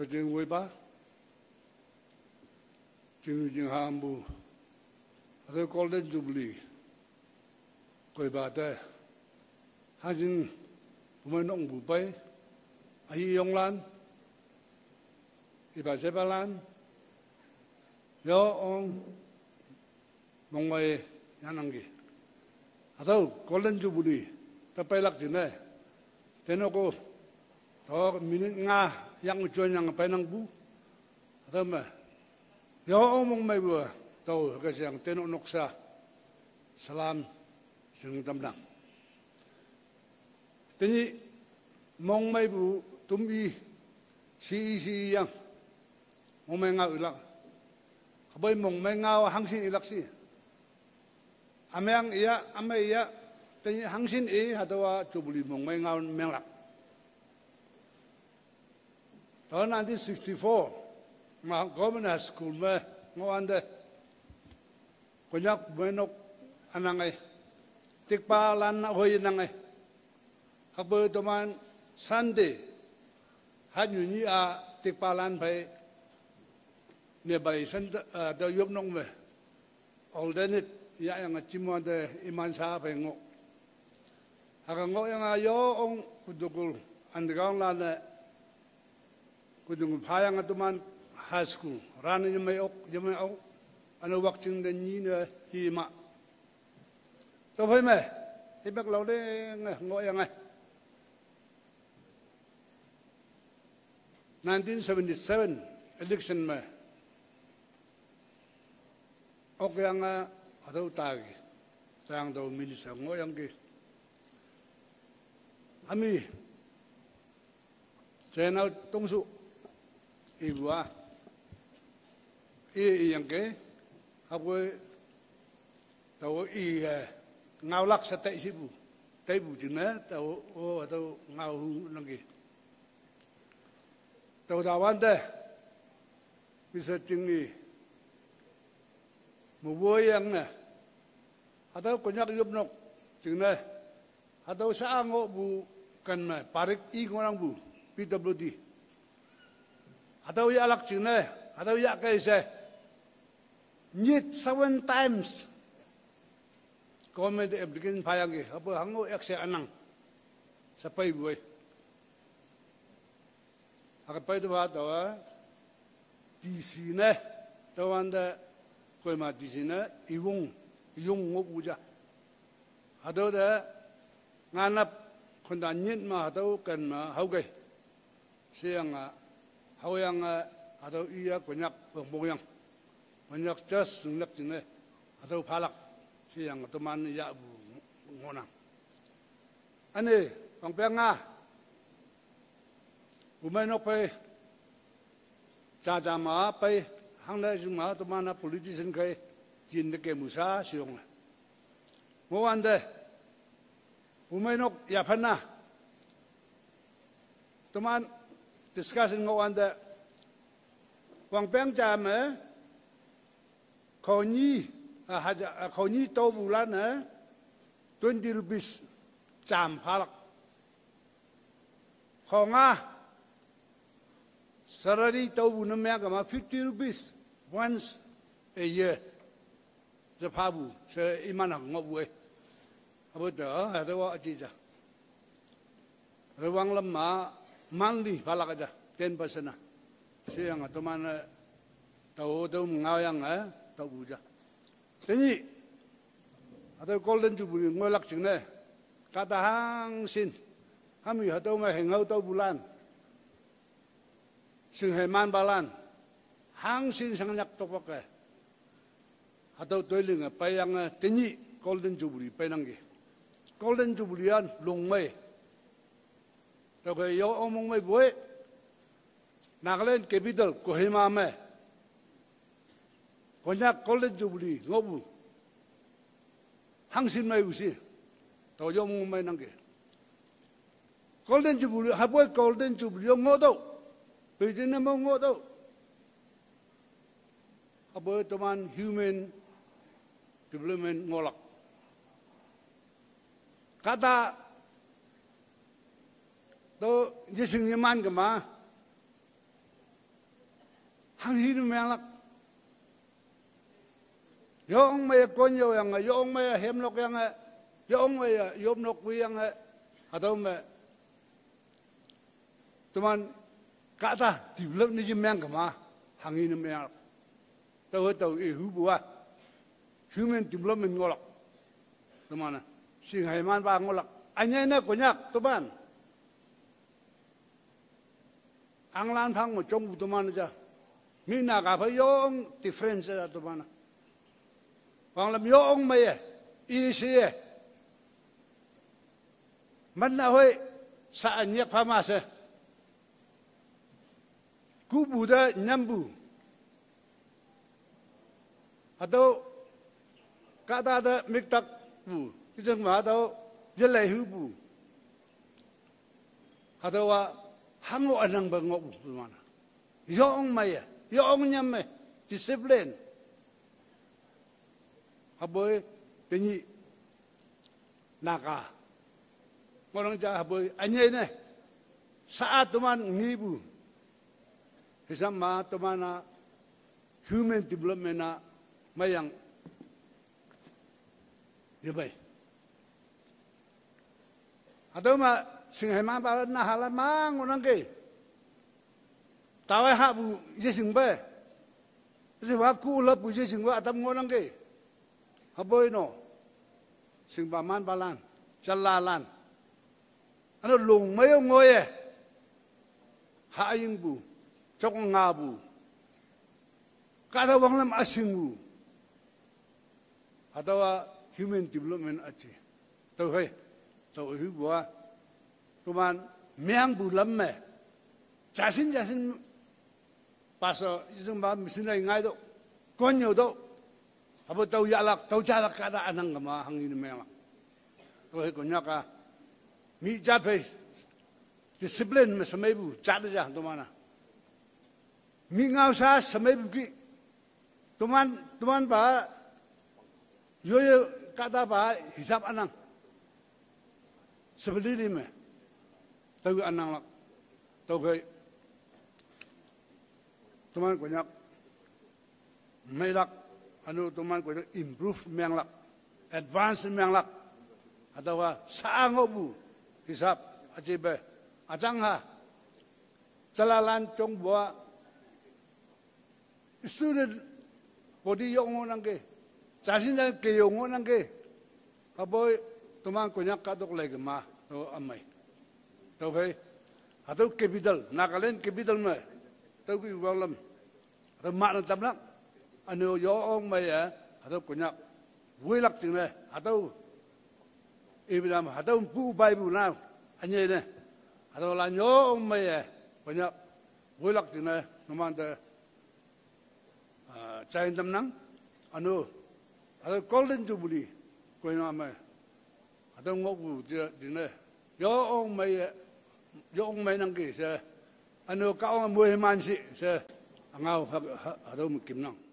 Sajeng Weba, Kinujing Hambu, Asa Golden Jubilee, Koibate, Hajin Bumanong Bupai, Ayi Yonglan, Iba Sebalan, Yo Ong, Mongway Yanangi. Asa Golden Jubilee, Tapay Lakjine, Tenoko, Tok Minit Nga, yang chuan yang pai nang bu ka ma yo omong mai bu to ka siang tenok noksa salam sing tam dang tani mong mai bu tum bi si si yang mong mai ngau lak khaboi mong mai ngau hang sin ilak si amang ia amai ia tani hang sin e hatawa chubuli mong mai ngau meng lak 到1964 Montgomery School me ngoan de konyak benok anangai tikpa lan hoi nangai habu toman Sunday hanyu ni a tikpa lan pai ne bai san da yop nong me alternate ya yang à, chimo de iman sa pai ngok haka à ngok yang ayo ong kudukul underground lan kudung phaya nga tuman high school ran ni mai ok je mai ok ana wak ching de ni na hi ma to phai mai hi bak lo de nga ngo ya nga 1977 election ma ok ya nga adau ta gi tang do minister ngo yang gi ami Channel Tông Sụ Ibu, 이 양게 하고 tahu iya, iya, iya. ngaulak sa tai sibu tai bu jina tahu o oh, atau ngau nangi tahu dawan teh bisa cingi yang na atau konyak nok jina atau saango bu kan nah. parik i ngorang bu PWD atau ya lak cina atau ya se Nyit seven times. komedi de eh, bikin payangi, eh, apa hango ekse anang. Sampai gue. Apa itu bahasa tawa? Di sini, tawa anda koi ma di sini, iwong ngok ngukuja. Atau ada nganap kondanyit ma atau kan ma haugai. Siang ah hầu những, hawayang adaw iya kunyak bukbuyang kunyak jas nunglak jine adaw palak ngô tuman anh bu ngonang ani kong penga bumay nok phải, cha cha ma pay hang na má, tôi tuman là politician kay jin de ke musa siyong na mo wande bumay nok yapan na tôi tuman discussing on the Wangbeng Jame, Koni, Koni to Bulana, 20 rupees jam halak. Konga, Sarari to Bunamagama, 50 rupees once a year. The Pabu, the Imanang, what way? About apa other, what is that? The Wang Lama, manli balakada ten pasana siang atomana tau tau ngayang a eh, tau buja teni atau golden jubilee, ngoi lak ching ne kata hang sin hami hatau ma hengau tau bulan sing heman balan hang sin sang nyak tok pakai eh. atau toiling eh, payang teni golden jubuli penanggi golden jubilee jubulian longmai toko ya, yo ya, omong mai boe nakalen capital kohima me konya golden jubli ngobu hangsin mai usi tapi yo omong mai nangke kolen jubli ha boe kolen jubli yo ya, ngodo pejene mo ngodo ha boe toman human development ngolak kata 都一生一万干嘛？hàng hi nó mang lắc yo ông mày con yo yang yo ông mày hem lok yang yo ông mày yo nok wi yang atau mày teman kata develop ni mang kama hàng hi nó mang lắc tao tao i hu bua human development ngolak teman sing hai man ba ngolak anya na konyak teman ang lan thang mo chong tu man ja mi na ga pha yong difference ja tu man wang lam yong mai e i si e man na hoi sa an yak pha ma se ku bu da nyam bu ado ka da da mik tak bu ki jang ma do je lai hu bu ado wa hamu anang bangok mana yoong maya yoong nyamme disiplin haboi tenyi naka orang ja haboi anye ne saat teman ngibu hisam ma temana human development na mayang ya baik atau mah sing hai mang ba na hala mang ngon unang ke tawai ha bu je sing ba je wa ku la bu je sing wa ngon ngonang ke ha boy nó, sing ba man ba lan chal la ông ano lung mayo ngoye ha cho con chok nga bu kada wang lam asing bu hatawa human development chứ, tao hay, tao hiểu bua 그만 명불람매 자신 자신 봐서 이승만 미신이 nga이도 권여도 apa tahu jalak tahu jalak kada anang kama hang ini memang tuh konya ka mi jabe disiplin me semebu jadi jah tu mana mi ngau sa semebu ki tuman tuman yo yo kada hisap anang sebelum ini tư anh năng lắm, tôi gây tụi mình của nhạc mây anh anu tụi mình của nhạc improve miang lạc advance miang lạc atau saang obu hisap ajibe atang ha lan chong bua student đi body yong nang ke chasin na ke yong nang ke aboy tumang kunya kadok mà, tôi to mây tàu khi à tàu capital Nagaland capital mà tôi cái vào lắm tôi mạnh lên tâm lắm anh yêu gió ông mày à à tàu của nhập vui lắc chừng này à tàu ibram à tàu bu bay bu nào anh ấy này à tàu là nhớ ông mày à của nhập vui lắc chừng này nó mang tới à, trái tâm nắng anh yêu à lên golden jubilee của nó mày à tàu ngọc vụ chừng này gió ông mày à yong mai nang ki se anu ka ong mu he man si se angau ha ha dom kim nang